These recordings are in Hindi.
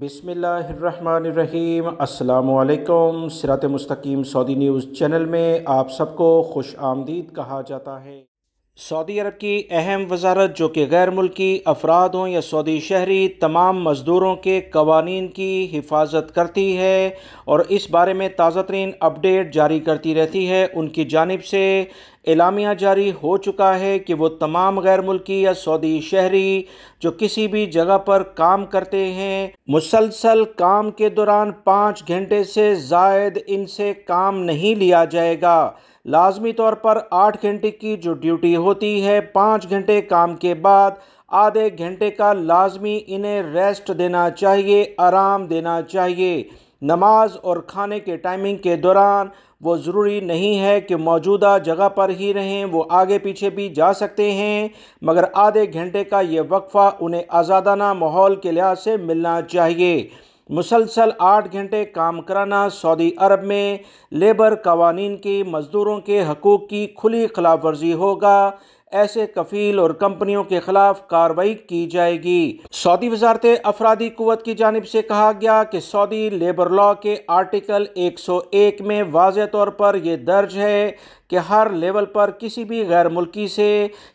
बिसमीम् अल्लाम सिरात मस्तकीम सऊदी न्यूज़ चैनल में आप सबको खुश आमदीद कहा जाता है सऊदी अरब की अहम वजारत जो कि गैर मुल्की अफराद हों या सऊदी शहरी तमाम मज़दूरों के कवानीन की हिफाजत करती है और इस बारे में ताज़ा तरीन अपडेट जारी करती रहती है उनकी जानब से एलामिया जारी हो चुका है कि वो तमाम गैर मुल्की या सऊदी शहरी जो किसी भी जगह पर काम करते हैं मुसलसल काम के दौरान पाँच घंटे से जायद इनसे काम नहीं लिया जाएगा लाजमी तौर पर आठ घंटे की जो ड्यूटी होती है पाँच घंटे काम के बाद आधे घंटे का लाजमी इन्हें रेस्ट देना चाहिए आराम देना चाहिए नमाज और खाने के टाइमिंग के दौरान वो ज़रूरी नहीं है कि मौजूदा जगह पर ही रहें वो आगे पीछे भी जा सकते हैं मगर आधे घंटे का ये वक्फ़ा उन्हें आज़ादाना माहौल के लिहाज से मिलना चाहिए मुसलसल आठ घंटे काम कराना सऊदी अरब में लेबर कवानीन की मज़दूरों के हकूक़ की खुली खिलाफ वर्जी होगा ऐसे कफील और कंपनियों के खिलाफ कार्रवाई की जाएगी सऊदी वजारत अफराधी कुत की जानब से कहा गया कि सऊदी लेबर लॉ के आर्टिकल 101 में वाज तौर पर यह दर्ज है कि हर लेवल पर किसी भी गैर मुल्की से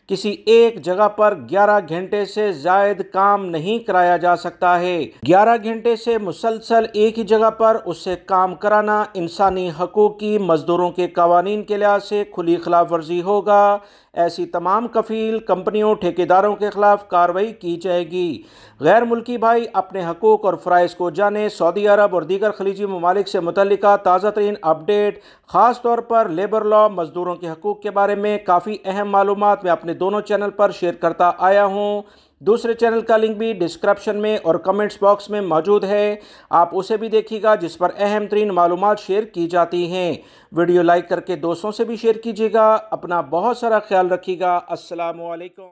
किसी एक जगह पर 11 घंटे से जायद काम नहीं कराया जा सकता है 11 घंटे से मुसलसल एक ही जगह पर उससे काम कराना इंसानी हकूक़ की मज़दूरों के कवानीन के लिहाज से खुली खिलाफ वर्जी होगा ऐसी तमाम कफील कंपनियों ठेकेदारों के खिलाफ कार्रवाई की जाएगी गैर मुल्की भाई अपने हकूक़ और फ़राइज़ को जाने सऊदी अरब और दीगर खलीजी ममालिक से मुतल ताज़ा तरीन अपडेट ख़ास तौर पर लेबर लॉ मज़दूरों के हकूक़ के बारे में काफ़ी अहम मालूम मैं अपने दोनों चैनल पर शेयर करता आया हूँ दूसरे चैनल का लिंक भी डिस्क्रिप्शन में और कमेंट्स बॉक्स में मौजूद है आप उसे भी देखिएगा जिस पर अहम तरीन मालूम शेयर की जाती हैं वीडियो लाइक करके दोस्तों से भी शेयर कीजिएगा अपना बहुत सारा ख्याल रखिएगा असलकम